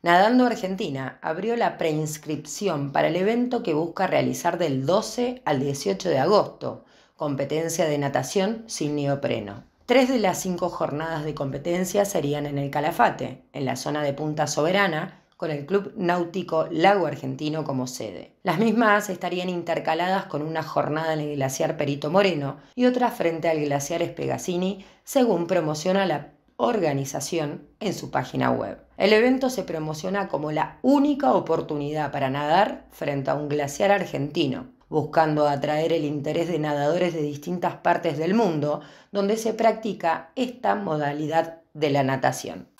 Nadando Argentina abrió la preinscripción para el evento que busca realizar del 12 al 18 de agosto, competencia de natación sin neopreno. Tres de las cinco jornadas de competencia serían en el Calafate, en la zona de Punta Soberana, con el Club Náutico Lago Argentino como sede. Las mismas estarían intercaladas con una jornada en el glaciar Perito Moreno y otra frente al glaciar Pegasini, según promociona la organización en su página web. El evento se promociona como la única oportunidad para nadar frente a un glaciar argentino, buscando atraer el interés de nadadores de distintas partes del mundo donde se practica esta modalidad de la natación.